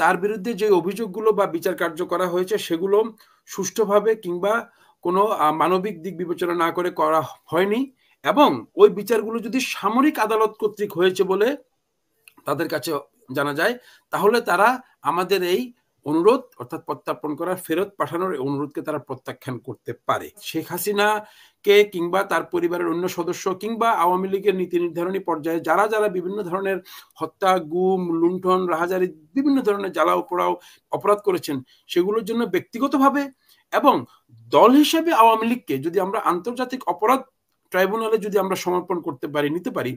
তার বিরুদ্ধে যে অভিযোগগুলো বা বিচার কার্য করা হয়েছে সেগুলো সুষ্ঠুভাবে কিংবা কোনো মানবিক দিক বিবেচনা না করে করা হয়নি এবং ওই বিচারগুলো যদি সামরিক আদালত কর্তৃক হয়েছে বলে তাদের কাছে জানা যায় তাহলে তারা আমাদের এই অনুরোধ অর্থাৎ প্রত্যার্পণ করার ফেরত পাঠানোর অনুরোধকে তারা প্রত্যাখ্যান করতে পারে শেখ হাসিনাকে কিংবা তার পরিবারের অন্য সদস্য কিংবা আওয়ামী লীগের নীতি নির্ধারণী পর্যায়ে যারা যারা বিভিন্ন ধরনের হত্যা গুম লুণ্ঠন রাহাজারি বিভিন্ন ধরনের জ্বালা উপড়াও অপরাধ করেছেন সেগুলোর জন্য ব্যক্তিগতভাবে এবং দল হিসেবে আওয়ামী লীগকে যদি আমরা আন্তর্জাতিক অপরাধ ট্রাইব্যুনালে যদি আমরা সমর্পণ করতে পারি নিতে পারি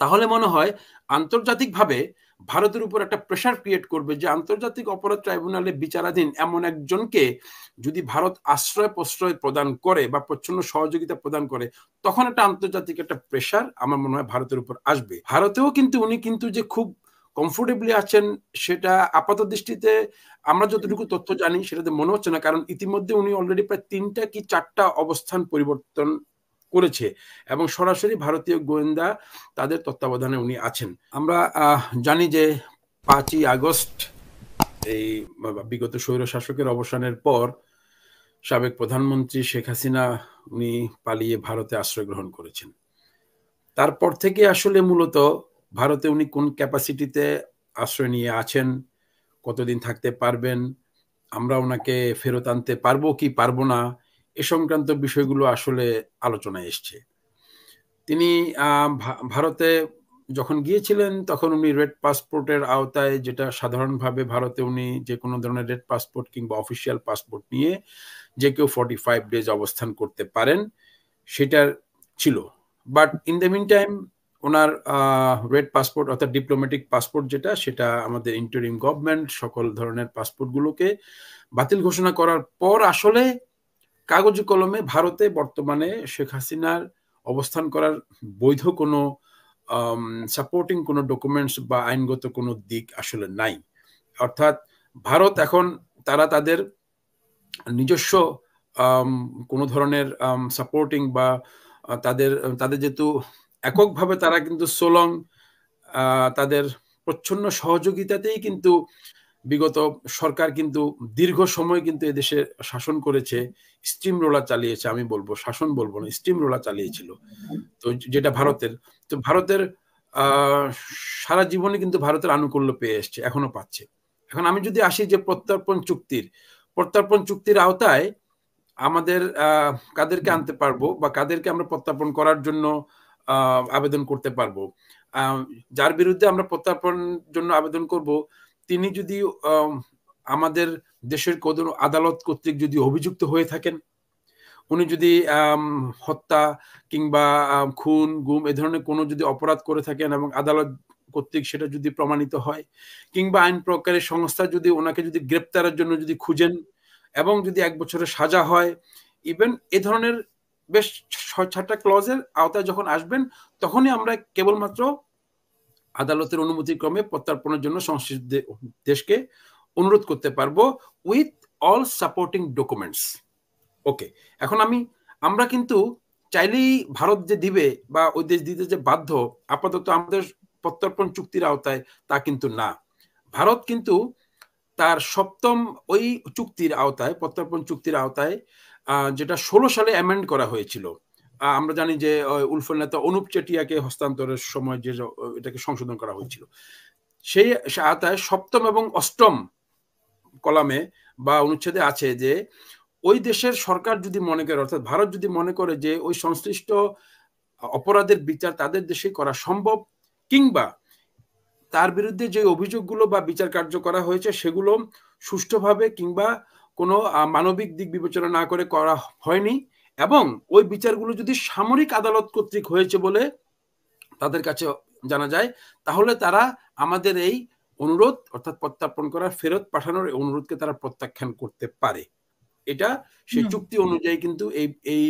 তাহলে মনে হয় আন্তর্জাতিকভাবে ভারতের উপর একটা প্রেশার ক্রিয়েট করবে যে আন্তর্জাতিক অপরাধ ট্রাইব্যুনালে বিচারাধীন এমন একজনকে যদি ভারত আশ্রয় প্রশ্রয় প্রদান করে বা প্রচ্ছন্ন সহযোগিতা প্রদান করে তখন একটা আন্তর্জাতিক একটা প্রেশার আমার মনে হয় ভারতের উপর আসবে ভারতেও কিন্তু উনি কিন্তু যে খুব কমফোর্টেবলি আছেন সেটা আপাত দৃষ্টিতে আমরা যতটুকু তথ্য জানি সেটাতে মনে হচ্ছে না কারণ ইতিমধ্যে উনি অলরেডি প্রায় তিনটা কি চারটা অবস্থান পরিবর্তন করেছে এবং সরাসরি ভারতীয় গোয়েন্দা তাদের তত্ত্বাবধানে উনি আছেন আমরা জানি যে পাঁচই আগস্ট এই বিগত স্বৈর শাসকের অবসানের পর সাবেক প্রধানমন্ত্রী শেখ হাসিনা উনি পালিয়ে ভারতে আশ্রয় গ্রহণ করেছেন তারপর থেকে আসলে মূলত ভারতে উনি কোন ক্যাপাসিটিতে আশ্রয় নিয়ে আছেন কতদিন থাকতে পারবেন আমরা ওনাকে ফেরত আনতে পারবো কি পারবো না এ সংক্রান্ত বিষয়গুলো আসলে আলোচনায় এসছে তিনি ভারতে যখন গিয়েছিলেন তখন উনি রেড পাসপোর্টের আওতায় যেটা সাধারণভাবে ভারতে উনি যে কোনো ধরনের রেড পাসপোর্ট কিংবা অফিসিয়াল পাসপোর্ট নিয়ে যে কেউ ফর্টি ফাইভ ডেজ অবস্থান করতে পারেন সেটার ছিল but in the meantime ওনার রেড পাসপোর্ট অর্থাৎ ডিপ্লোম্যাটিক পাসপোর্ট যেটা সেটা আমাদের ইন্টারিম গভর্নমেন্ট সকল ধরনের পাসপোর্টগুলোকে বাতিল ঘোষণা করার পর আসলে কাগজ কলমে ভারতে বর্তমানে শেখ হাসিনার অবস্থান করার বৈধ কোনো সাপোর্টিং কোনো ডকুমেন্টস বা আইনগত কোনো দিক আসলে নাই অর্থাৎ ভারত এখন তারা তাদের নিজস্ব কোনো ধরনের সাপোর্টিং বা তাদের তাদের যেহেতু এককভাবে তারা কিন্তু সোলং তাদের প্রচ্ছন্ন সহযোগিতাতেই কিন্তু বিগত সরকার কিন্তু দীর্ঘ সময় কিন্তু এদেশে শাসন করেছে স্টিম রোলা চালিয়েছে আমি বলবো শাসন বলবো না স্টিম রোলা চালিয়েছিল তো যেটা ভারতের তো ভারতের সারা জীবনে কিন্তু ভারতের আনুকূল্য পেয়ে এসছে এখনো পাচ্ছে এখন আমি যদি আসি যে প্রত্যর্পণ চুক্তির প্রত্যর্পণ চুক্তির আওতায় আমাদের কাদেরকে আনতে পারবো বা কাদেরকে আমরা প্রত্যর্পণ করার জন্য আবেদন করতে পারবো যার বিরুদ্ধে আমরা প্রত্যর্পণ জন্য আবেদন করব তিনি যদি আমাদের দেশের কোন আদালত কর্তৃক যদি অভিযুক্ত হয়ে থাকেন উনি যদি হত্যা কিংবা খুন গুম এ ধরনের কোনো যদি অপরাধ করে থাকেন এবং আদালত কর্তৃক সেটা যদি প্রমাণিত হয় কিংবা আইন প্রকারের সংস্থা যদি ওনাকে যদি গ্রেপ্তারের জন্য যদি খুঁজেন এবং যদি এক বছরের সাজা হয় ইভেন এ ধরনের বেশ ছয় সাতটা ক্লজের আওতায় যখন আসবেন তখনই আমরা কেবলমাত্র আদালতের অনুমতিক্রমে প্রত্যার্পণের জন্য সংশ্লিষ্ট দেশকে অনুরোধ করতে পারবো with all supporting documents okay এখন আমি আমরা কিন্তু চাইলেই ভারত যে দিবে বা ওই দেশ দিতে যে বাধ্য আপাতত আমাদের প্রত্যর্পণ চুক্তির আওতায় তা কিন্তু না ভারত কিন্তু তার সপ্তম ওই চুক্তির আওতায় প্রত্যর্পণ চুক্তির আওতায় যেটা ষোলো সালে অ্যামেন্ড করা হয়েছিল আমরা জানি যে উলফুল নেতা অনুপ চেটিয়াকে হস্তান্তরের সময় যে এটাকে সংশোধন করা হয়েছিল সেই আওতায় সপ্তম এবং অষ্টম কলামে বা অনুচ্ছেদে আছে যে ওই দেশের সরকার যদি মনে করে অর্থাৎ ভারত যদি মনে করে যে ওই সংশ্লিষ্ট অপরাধের বিচার তাদের দেশে করা সম্ভব কিংবা তার বিরুদ্ধে যে অভিযোগগুলো বা বিচার কার্য করা হয়েছে সেগুলো সুষ্ঠুভাবে কিংবা কোনো মানবিক দিক বিবেচনা না করে করা হয়নি এবং ওই বিচারগুলো যদি সামরিক আদালত কর্তৃক হয়েছে বলে তাদের কাছে জানা যায় তাহলে তারা আমাদের এই অনুরোধ অর্থাৎ প্রত্যাপন করার ফেরত পাঠানোর অনুরোধকে তারা প্রত্যাখ্যান করতে পারে এটা সেই চুক্তি অনুযায়ী কিন্তু এই এই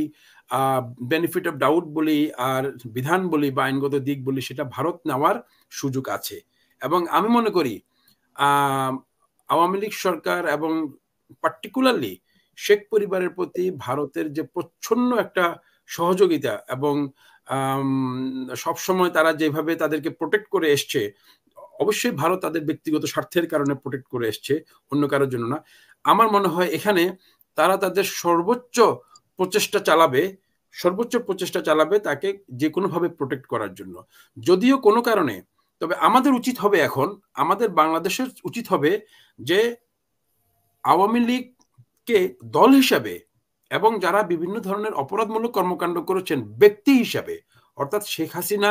বেনিফিট অফ ডাউট বলি আর বিধান বলি বা আইনগত দিক বলি সেটা ভারত নেওয়ার সুযোগ আছে এবং আমি মনে করি আওয়ামী লীগ সরকার এবং পার্টিকুলারলি শেখ পরিবারের প্রতি ভারতের যে প্রচ্ছন্ন একটা সহযোগিতা এবং সবসময় তারা যেভাবে তাদেরকে প্রোটেক্ট করে এসছে অবশ্যই ভারত তাদের ব্যক্তিগত স্বার্থের কারণে প্রোটেক্ট করে এসছে অন্য কারোর জন্য না আমার মনে হয় এখানে তারা তাদের সর্বোচ্চ প্রচেষ্টা চালাবে সর্বোচ্চ প্রচেষ্টা চালাবে তাকে যে কোনোভাবে প্রোটেক্ট করার জন্য যদিও কোনো কারণে তবে আমাদের উচিত হবে এখন আমাদের বাংলাদেশের উচিত হবে যে আওয়ামী লীগ কে দল হিসাবে এবং যারা বিভিন্ন ধরনের অপরাধমূলক কর্মকাণ্ড করেছেন ব্যক্তি হিসাবে অর্থাৎ শেখ হাসিনা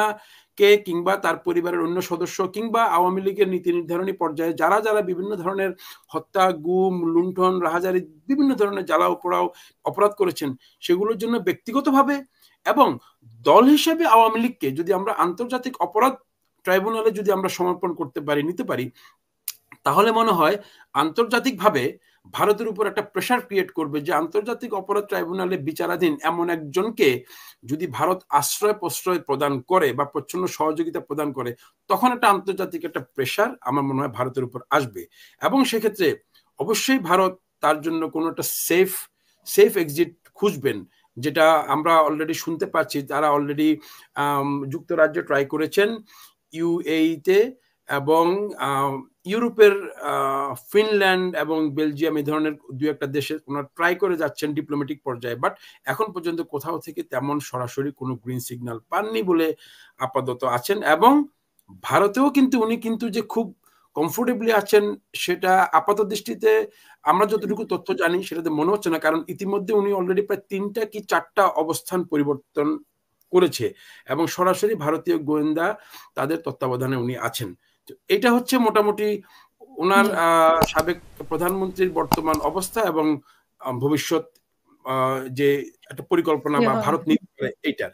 কে কিংবা তার পরিবারের অন্য সদস্য কিংবা আওয়ামী লীগের নীতি নির্ধারণী পর্যায়ে যারা যারা বিভিন্ন ধরনের হত্যা গুম লুণ্ঠন রাহাজারি বিভিন্ন ধরনের জ্বালাও পোড়াও অপরাধ করেছেন সেগুলোর জন্য ব্যক্তিগতভাবে এবং দল হিসেবে আওয়ামী লীগকে যদি আমরা আন্তর্জাতিক অপরাধ ট্রাইব্যুনালে যদি আমরা সমর্পণ করতে পারি নিতে পারি তাহলে মনে হয় আন্তর্জাতিকভাবে ভারতের উপর একটা প্রেশার ক্রিয়েট করবে যে আন্তর্জাতিক অপরাধ ট্রাইব্যুনালে বিচারাধীন এমন একজনকে যদি ভারত আশ্রয় প্রশ্রয় প্রদান করে বা প্রচ্ছন্ন সহযোগিতা প্রদান করে তখন একটা আন্তর্জাতিক একটা প্রেশার আমার মনে হয় ভারতের উপর আসবে এবং সেক্ষেত্রে অবশ্যই ভারত তার জন্য কোনো একটা সেফ সেফ এক্সিট খুঁজবেন যেটা আমরা অলরেডি শুনতে পাচ্ছি তারা অলরেডি যুক্তরাজ্যে ট্রাই করেছেন ইউএইতে তে এবং ইউরোপের ফিনল্যান্ড এবং বেলজিয়াম এই ধরনের দু একটা দেশে ওনারা ট্রাই করে যাচ্ছেন ডিপ্লোম্যাটিক পর্যায়ে বাট এখন পর্যন্ত কোথাও থেকে তেমন সরাসরি কোনো গ্রিন সিগন্যাল পাননি বলে আপাতত আছেন এবং ভারতেও কিন্তু উনি কিন্তু যে খুব কমফোর্টেবলি আছেন সেটা আপাত দৃষ্টিতে আমরা যতটুকু তথ্য জানি সেটাতে মনে হচ্ছে না কারণ ইতিমধ্যে উনি অলরেডি প্রায় তিনটা কি চারটা অবস্থান পরিবর্তন করেছে এবং সরাসরি ভারতীয় গোয়েন্দা তাদের তত্ত্বাবধানে উনি আছেন এটা হচ্ছে মোটামুটি ওনার সাবেক প্রধানমন্ত্রীর বর্তমান অবস্থা এবং ভবিষ্যৎ যে একটা পরিকল্পনা বা ভারত নীতি এইটার